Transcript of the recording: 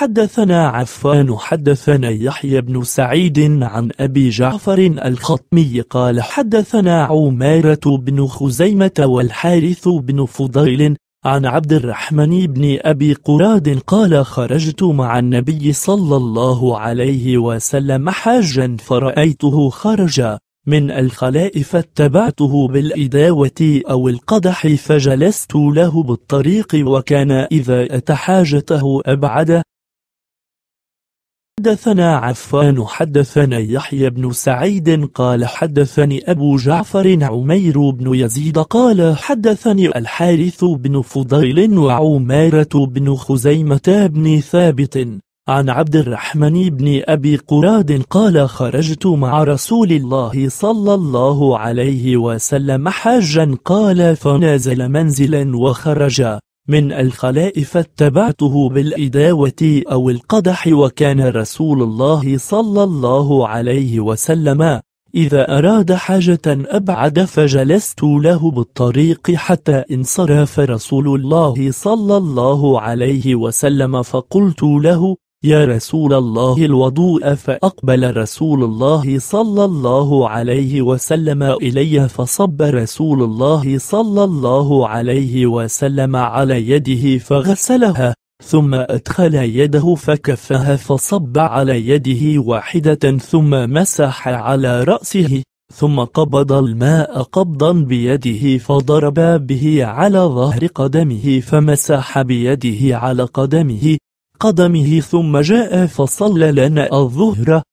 حدثنا عفان حدثنا يحيى بن سعيد عن أبي جعفر الخطمي قال حدثنا عمارة بن خزيمة والحارث بن فضيل عن عبد الرحمن بن أبي قراد قال خرجت مع النبي صلى الله عليه وسلم حاجا فرأيته خرج من الخلاء فاتبعته بالإداوة أو القدح فجلست له بالطريق وكان إذا أتى حاجته أبعده حدثنا عفان حدثنا يحيى بن سعيد قال حدثني أبو جعفر عمير بن يزيد قال حدثني الحارث بن فضيل وعمارة بن خزيمة بن ثابت عن عبد الرحمن بن أبي قراد قال خرجت مع رسول الله صلى الله عليه وسلم حاجا قال فنازل منزلا وخرج من الخلائف اتبعته بالإداوة أو القدح وكان رسول الله صلى الله عليه وسلم إذا أراد حاجة أبعد فجلست له بالطريق حتى انصرف رسول الله صلى الله عليه وسلم فقلت له يا رسول الله الوضوء فأقبل رسول الله صلى الله عليه وسلم إلي فصب رسول الله صلى الله عليه وسلم على يده فغسلها ثم أدخل يده فكفها فصب على يده واحدة ثم مسح على رأسه ثم قبض الماء قبضا بيده فضرب به على ظهر قدمه فمسح بيده على قدمه قدمه ثم جاء فصلى لنا الظهر